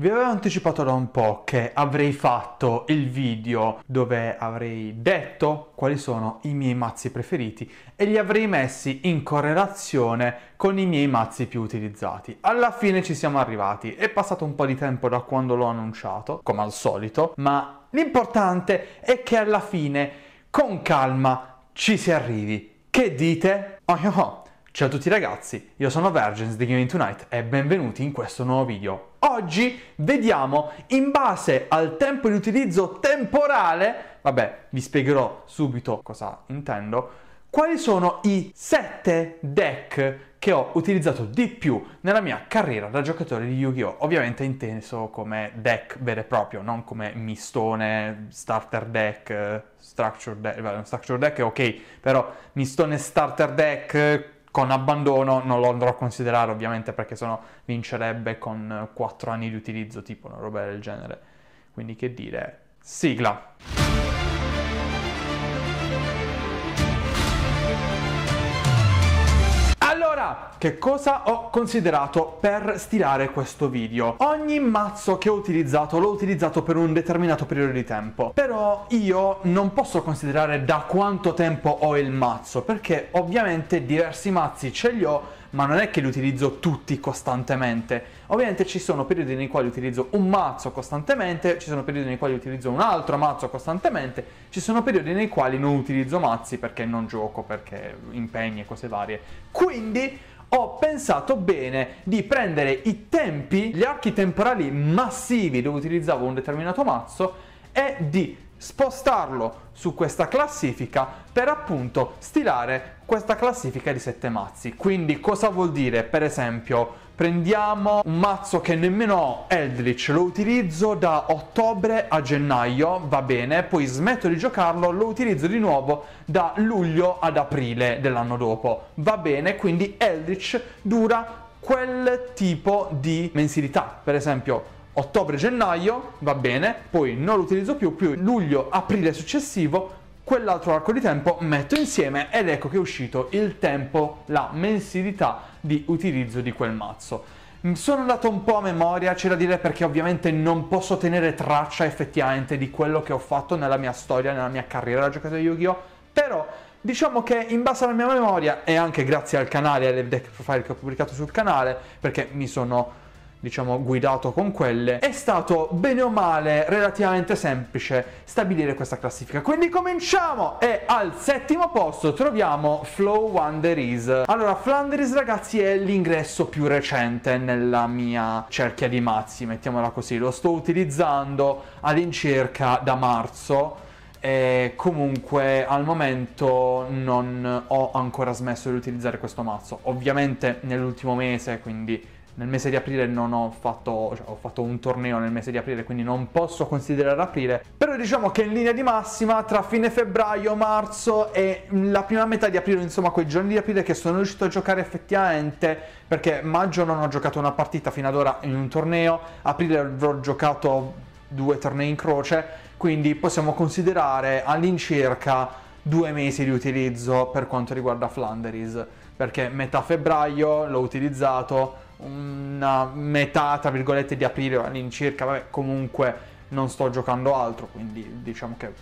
Vi avevo anticipato da un po' che avrei fatto il video dove avrei detto quali sono i miei mazzi preferiti e li avrei messi in correlazione con i miei mazzi più utilizzati. Alla fine ci siamo arrivati, è passato un po' di tempo da quando l'ho annunciato, come al solito, ma l'importante è che alla fine, con calma, ci si arrivi. Che dite? Oh, oh, oh. Ciao a tutti ragazzi, io sono Vergens di Gaming Tonight e benvenuti in questo nuovo video. Oggi vediamo in base al tempo di utilizzo temporale, vabbè vi spiegherò subito cosa intendo, quali sono i 7 deck che ho utilizzato di più nella mia carriera da giocatore di Yu-Gi-Oh! Ovviamente inteso come deck vero e proprio, non come mistone, starter deck, structure deck, structure deck è ok, però mistone starter deck, con abbandono non lo andrò a considerare ovviamente perché sennò vincerebbe con 4 eh, anni di utilizzo, tipo una roba del genere. Quindi che dire, sigla! che cosa ho considerato per stilare questo video? Ogni mazzo che ho utilizzato l'ho utilizzato per un determinato periodo di tempo, però io non posso considerare da quanto tempo ho il mazzo, perché ovviamente diversi mazzi ce li ho ma non è che li utilizzo tutti costantemente. Ovviamente ci sono periodi nei quali utilizzo un mazzo costantemente, ci sono periodi nei quali utilizzo un altro mazzo costantemente, ci sono periodi nei quali non utilizzo mazzi perché non gioco, perché impegni e cose varie. Quindi ho pensato bene di prendere i tempi, gli archi temporali massivi dove utilizzavo un determinato mazzo e di spostarlo su questa classifica per appunto stilare questa classifica di sette mazzi. Quindi cosa vuol dire? Per esempio prendiamo un mazzo che nemmeno ho, Eldritch, lo utilizzo da ottobre a gennaio, va bene, poi smetto di giocarlo, lo utilizzo di nuovo da luglio ad aprile dell'anno dopo, va bene, quindi Eldritch dura quel tipo di mensilità, per esempio ottobre-gennaio va bene, poi non lo utilizzo più, più luglio-aprile successivo quell'altro arco di tempo metto insieme ed ecco che è uscito il tempo, la mensilità di utilizzo di quel mazzo. Sono andato un po' a memoria, c'è da dire perché ovviamente non posso tenere traccia effettivamente di quello che ho fatto nella mia storia, nella mia carriera da giocatore di Yu-Gi-Oh! Però diciamo che in base alla mia memoria e anche grazie al canale e alle deck profile che ho pubblicato sul canale, perché mi sono diciamo, guidato con quelle, è stato bene o male relativamente semplice stabilire questa classifica. Quindi cominciamo! E al settimo posto troviamo Flow Wanderies. Allora, Flanderies, ragazzi, è l'ingresso più recente nella mia cerchia di mazzi, mettiamola così. Lo sto utilizzando all'incirca da marzo e comunque al momento non ho ancora smesso di utilizzare questo mazzo. Ovviamente nell'ultimo mese, quindi nel mese di aprile non ho fatto, cioè, ho fatto un torneo nel mese di aprile, quindi non posso considerare aprile, però diciamo che in linea di massima tra fine febbraio, marzo e la prima metà di aprile, insomma quei giorni di aprile che sono riuscito a giocare effettivamente, perché maggio non ho giocato una partita fino ad ora in un torneo, aprile avrò giocato due tornei in croce, quindi possiamo considerare all'incirca due mesi di utilizzo per quanto riguarda Flanderies, perché metà febbraio l'ho utilizzato, una metà, tra virgolette, di aprile all'incirca, vabbè, comunque non sto giocando altro, quindi diciamo che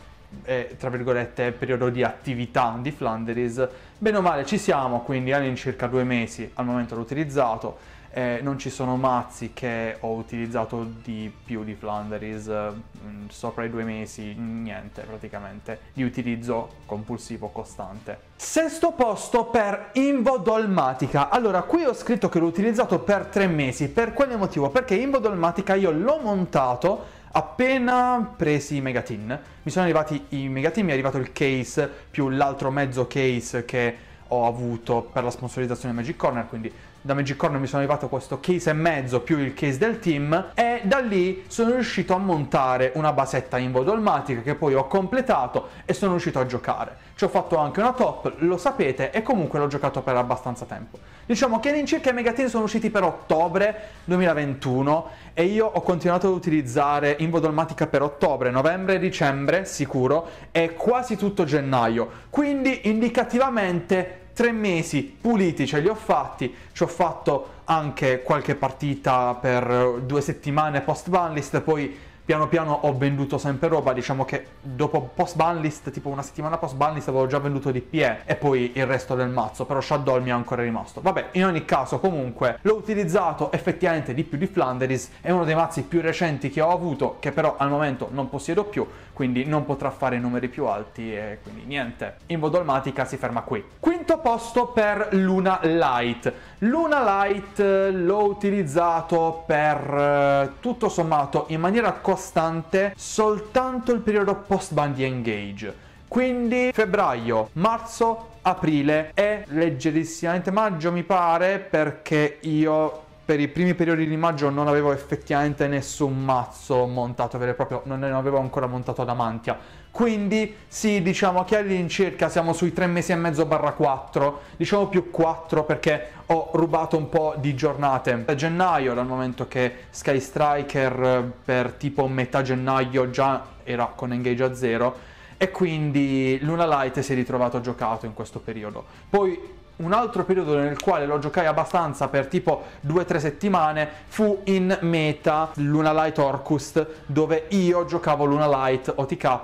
è, tra virgolette, periodo di attività di Flanderis. Bene o male ci siamo, quindi all'incirca due mesi al momento l'ho utilizzato eh, non ci sono mazzi che ho utilizzato di più di Flanderis, mh, mm, sopra i due mesi, niente praticamente, di utilizzo compulsivo costante. Sesto posto per Invo Dolmatica. Allora, qui ho scritto che l'ho utilizzato per tre mesi, per quale motivo? Perché Invo Dolmatica io l'ho montato appena presi i megatin. Mi sono arrivati i megatin, mi è arrivato il case più l'altro mezzo case che ho avuto per la sponsorizzazione Magic Corner, quindi da Magic Corner mi sono arrivato questo case e mezzo più il case del team e da lì sono riuscito a montare una basetta in vodo che poi ho completato e sono riuscito a giocare. Ci ho fatto anche una top, lo sapete, e comunque l'ho giocato per abbastanza tempo. Diciamo che all'incirca i megatini sono usciti per ottobre 2021 e io ho continuato ad utilizzare Invo Dolmatica per ottobre, novembre, dicembre sicuro e quasi tutto gennaio. Quindi indicativamente tre mesi puliti ce li ho fatti, ci ho fatto anche qualche partita per due settimane post banlist, poi piano piano ho venduto sempre roba, diciamo che dopo post banlist, tipo una settimana post banlist avevo già venduto DPE e poi il resto del mazzo, però Shadow mi è ancora rimasto. Vabbè, in ogni caso comunque l'ho utilizzato effettivamente di più di Flanderis, è uno dei mazzi più recenti che ho avuto, che però al momento non possiedo più, quindi non potrà fare numeri più alti e quindi niente. In Vodolmatica si ferma qui. Quinto posto per Luna Light. Luna Light eh, l'ho utilizzato per eh, tutto sommato in maniera costante costante soltanto il periodo post Bandy engage. Quindi febbraio, marzo, aprile e leggerissimamente maggio mi pare perché io per i primi periodi di maggio non avevo effettivamente nessun mazzo montato vero e proprio, non ne avevo ancora montato Adamantia quindi sì, diciamo, a chiari d'incerca siamo sui 3 mesi e mezzo barra 4, diciamo più 4 perché ho rubato un po' di giornate. A gennaio, dal momento che Sky Striker eh, per tipo metà gennaio già era con Engage a 0, e quindi Luna Light si è ritrovato giocato in questo periodo. Poi un altro periodo nel quale lo giocai abbastanza per tipo 2-3 settimane fu in meta Luna Light Orcust, dove io giocavo Luna Light OTK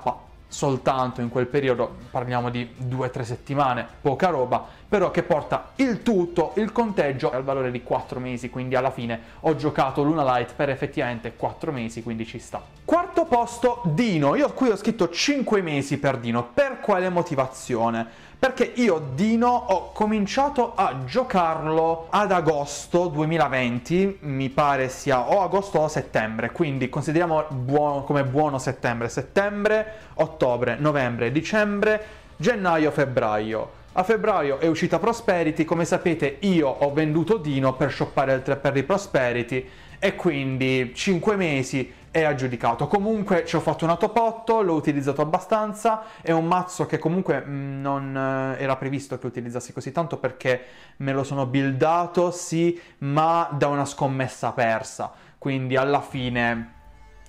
soltanto in quel periodo, parliamo di 2-3 settimane, poca roba, però che porta il tutto, il conteggio, al valore di 4 mesi, quindi alla fine ho giocato Luna Light per effettivamente 4 mesi, quindi ci sta. Quarta quarto posto Dino, io qui ho scritto 5 mesi per Dino, per quale motivazione? Perché io Dino ho cominciato a giocarlo ad agosto 2020, mi pare sia o agosto o settembre, quindi consideriamo buono, come buono settembre, settembre, ottobre, novembre, dicembre, gennaio, febbraio. A febbraio è uscita Prosperity, come sapete io ho venduto Dino per shoppare il 3 per di Prosperity e quindi 5 mesi e aggiudicato. Comunque ci ho fatto un top l'ho utilizzato abbastanza, è un mazzo che comunque mm, non eh, era previsto che utilizzassi così tanto perché me lo sono buildato, sì, ma da una scommessa persa. Quindi alla fine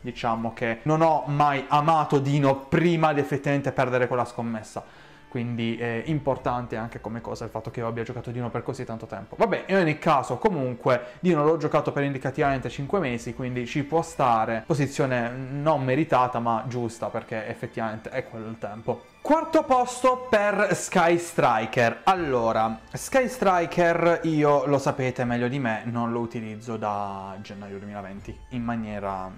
diciamo che non ho mai amato Dino prima di effettivamente perdere quella scommessa quindi è importante anche come cosa il fatto che io abbia giocato Dino per così tanto tempo. Vabbè, in ogni caso, comunque, Dino l'ho giocato per indicativamente 5 mesi, quindi ci può stare, posizione non meritata ma giusta, perché effettivamente è quello il tempo. Quarto posto per Sky Striker. Allora, Sky Striker io lo sapete meglio di me, non lo utilizzo da gennaio 2020 in maniera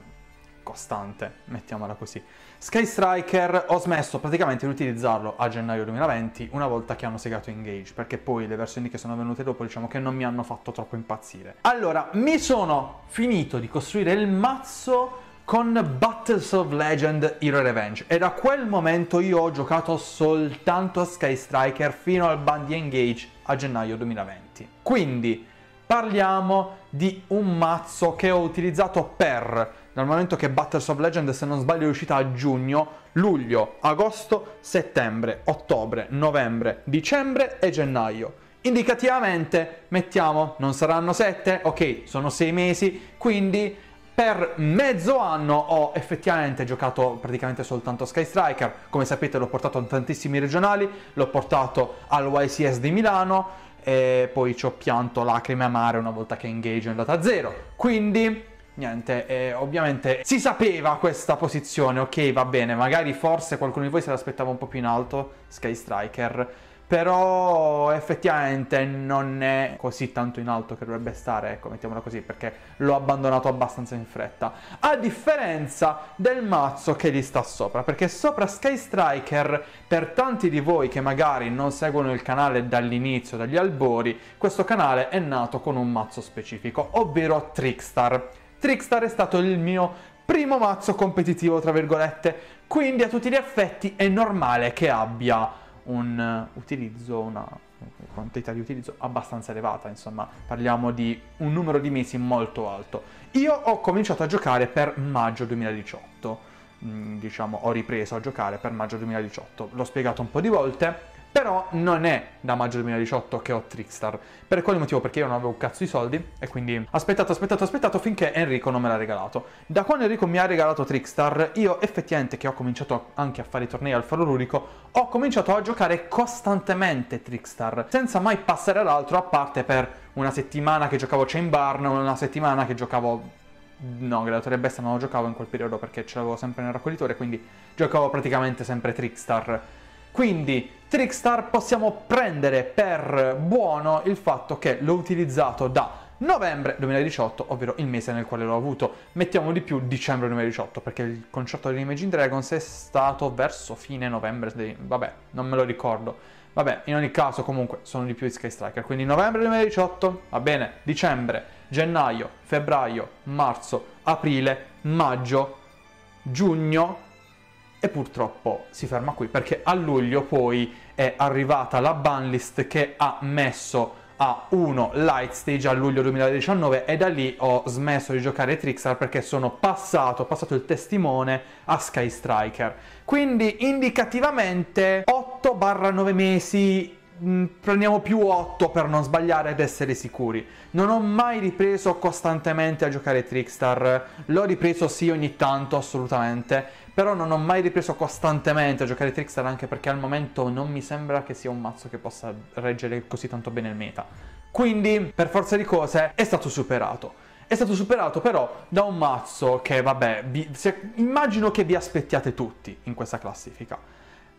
costante, mettiamola così. Sky Striker ho smesso praticamente di utilizzarlo a gennaio 2020 una volta che hanno segato Engage, perché poi le versioni che sono venute dopo diciamo che non mi hanno fatto troppo impazzire. Allora, mi sono finito di costruire il mazzo con Battles of Legend Hero Revenge e da quel momento io ho giocato soltanto a Sky Striker fino al ban di Engage a gennaio 2020. Quindi Parliamo di un mazzo che ho utilizzato per, dal momento che Battles of Legend se non sbaglio è uscita a giugno, luglio, agosto, settembre, ottobre, novembre, dicembre e gennaio. Indicativamente mettiamo, non saranno sette, ok, sono sei mesi, quindi per mezzo anno ho effettivamente giocato praticamente soltanto Sky Striker, come sapete l'ho portato a tantissimi regionali, l'ho portato al YCS di Milano, e poi ci ho pianto lacrime amare una volta che Engage è andata a zero. Quindi niente, eh, ovviamente si sapeva questa posizione, ok va bene, magari forse qualcuno di voi se l'aspettava un po' più in alto, Sky Striker però effettivamente non è così tanto in alto che dovrebbe stare, ecco, mettiamola così, perché l'ho abbandonato abbastanza in fretta. A differenza del mazzo che gli sta sopra, perché sopra Sky Striker, per tanti di voi che magari non seguono il canale dall'inizio, dagli albori, questo canale è nato con un mazzo specifico, ovvero Trickstar. Trickstar è stato il mio primo mazzo competitivo, tra virgolette, quindi a tutti gli effetti è normale che abbia un utilizzo, una quantità di utilizzo abbastanza elevata, insomma, parliamo di un numero di mesi molto alto. Io ho cominciato a giocare per maggio 2018, mm, diciamo, ho ripreso a giocare per maggio 2018, l'ho spiegato un po' di volte però non è da maggio 2018 che ho Trickstar. Per quale motivo? Perché io non avevo un cazzo di soldi e quindi aspettato, aspettato, aspettato finché Enrico non me l'ha regalato. Da quando Enrico mi ha regalato Trickstar, io effettivamente che ho cominciato anche a fare i tornei al faro lurico, ho cominciato a giocare costantemente Trickstar, senza mai passare all'altro a parte per una settimana che giocavo Chain Barn, una settimana che giocavo No, Gladiatore Bestia non lo giocavo in quel periodo perché ce l'avevo sempre nel raccoglitore, quindi giocavo praticamente sempre Trickstar. Quindi Trickstar possiamo prendere per buono il fatto che l'ho utilizzato da novembre 2018, ovvero il mese nel quale l'ho avuto. Mettiamo di più dicembre 2018, perché il concerto di Imagine Dragons è stato verso fine novembre, di... vabbè, non me lo ricordo. Vabbè, in ogni caso comunque sono di più i Sky Striker, quindi novembre 2018, va bene, dicembre, gennaio, febbraio, marzo, aprile, maggio, giugno, e purtroppo si ferma qui perché a luglio poi è arrivata la banlist che ha messo a 1 Lightstage a luglio 2019 e da lì ho smesso di giocare Trickstar perché sono passato, ho passato il testimone a Sky Striker. Quindi indicativamente 8-9 mesi Mm, prendiamo più 8 per non sbagliare ed essere sicuri. Non ho mai ripreso costantemente a giocare Trickstar, l'ho ripreso sì ogni tanto assolutamente, però non ho mai ripreso costantemente a giocare Trickstar anche perché al momento non mi sembra che sia un mazzo che possa reggere così tanto bene il meta. Quindi, per forza di cose, è stato superato. È stato superato però da un mazzo che, vabbè, vi, se, immagino che vi aspettiate tutti in questa classifica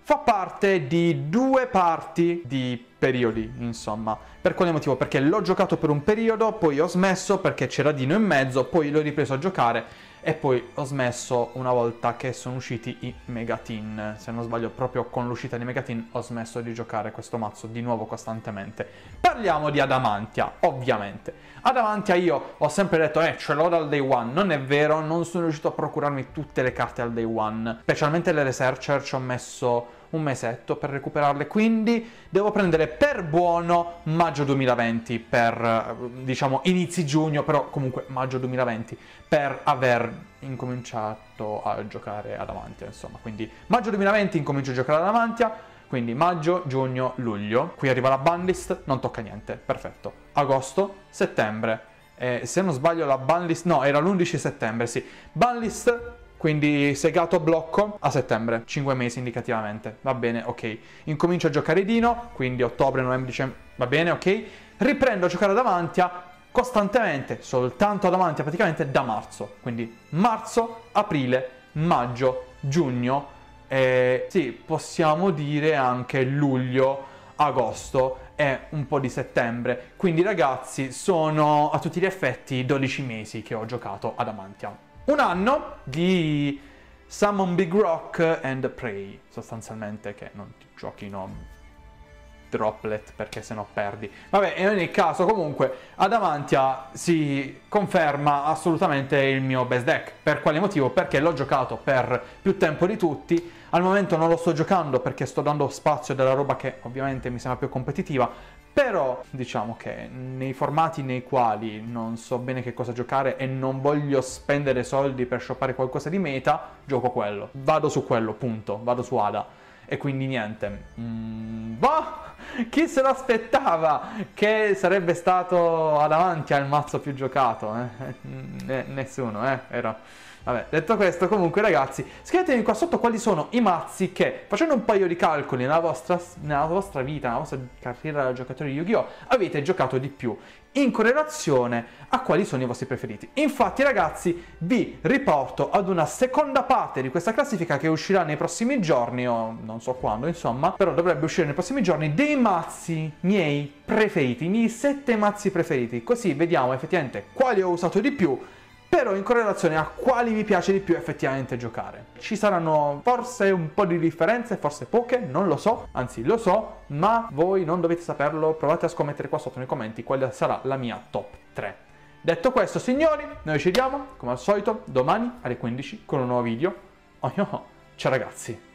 fa parte di due parti di periodi, insomma. Per quale motivo? Perché l'ho giocato per un periodo, poi ho smesso perché c'era Dino in mezzo, poi l'ho ripreso a giocare e poi ho smesso una volta che sono usciti i Megatin. Se non sbaglio, proprio con l'uscita di Megatin ho smesso di giocare questo mazzo di nuovo costantemente. Parliamo di Adamantia, ovviamente. Adamantia io ho sempre detto, eh, ce l'ho dal day one. Non è vero, non sono riuscito a procurarmi tutte le carte al day one. Specialmente le Researcher ci ho messo un mesetto per recuperarle, quindi devo prendere per buono maggio 2020 per, diciamo, inizi giugno, però comunque maggio 2020 per aver incominciato a giocare ad Avantia, insomma. Quindi maggio 2020 incomincio a giocare ad Avantia, quindi maggio, giugno, luglio. Qui arriva la banlist, non tocca niente, perfetto. Agosto, settembre. Eh, se non sbaglio la banlist, no, era l'11 settembre, sì. Banlist quindi segato blocco a settembre, 5 mesi indicativamente. Va bene, ok. Incomincio a giocare Dino, quindi ottobre, novembre, dicembre, va bene, ok. Riprendo a giocare ad Avantia costantemente, soltanto ad Avantia praticamente da marzo. Quindi marzo, aprile, maggio, giugno e sì, possiamo dire anche luglio, agosto e un po' di settembre. Quindi ragazzi, sono a tutti gli effetti 12 mesi che ho giocato ad Amantia. Un anno di Summon Big Rock and Prey, sostanzialmente che non ti giochino droplet perché sennò perdi. Vabbè, in ogni caso comunque Adamantia si conferma assolutamente il mio best deck. Per quale motivo? Perché l'ho giocato per più tempo di tutti. Al momento non lo sto giocando perché sto dando spazio della roba che ovviamente mi sembra più competitiva, però diciamo che nei formati nei quali non so bene che cosa giocare e non voglio spendere soldi per shoppare qualcosa di meta, gioco quello. Vado su quello, punto, vado su Ada. E quindi niente. Mm, boh! Chi se l'aspettava che sarebbe stato davanti al mazzo più giocato? Eh? N- nessuno, eh? Era Vabbè, detto questo, comunque ragazzi, scrivetemi qua sotto quali sono i mazzi che, facendo un paio di calcoli nella vostra, nella vostra vita, nella vostra carriera da giocatore di Yu-Gi-Oh!, avete giocato di più, in correlazione a quali sono i vostri preferiti. Infatti ragazzi, vi riporto ad una seconda parte di questa classifica che uscirà nei prossimi giorni, o non so quando, insomma, però dovrebbe uscire nei prossimi giorni, dei mazzi miei preferiti, i miei sette mazzi preferiti. Così vediamo effettivamente quali ho usato di più però in correlazione a quali vi piace di più effettivamente giocare. Ci saranno forse un po' di differenze, forse poche, non lo so, anzi lo so, ma voi non dovete saperlo, provate a scommettere qua sotto nei commenti quale sarà la mia top 3. Detto questo, signori, noi ci vediamo, come al solito, domani alle 15 con un nuovo video. Oh, no, ciao ragazzi!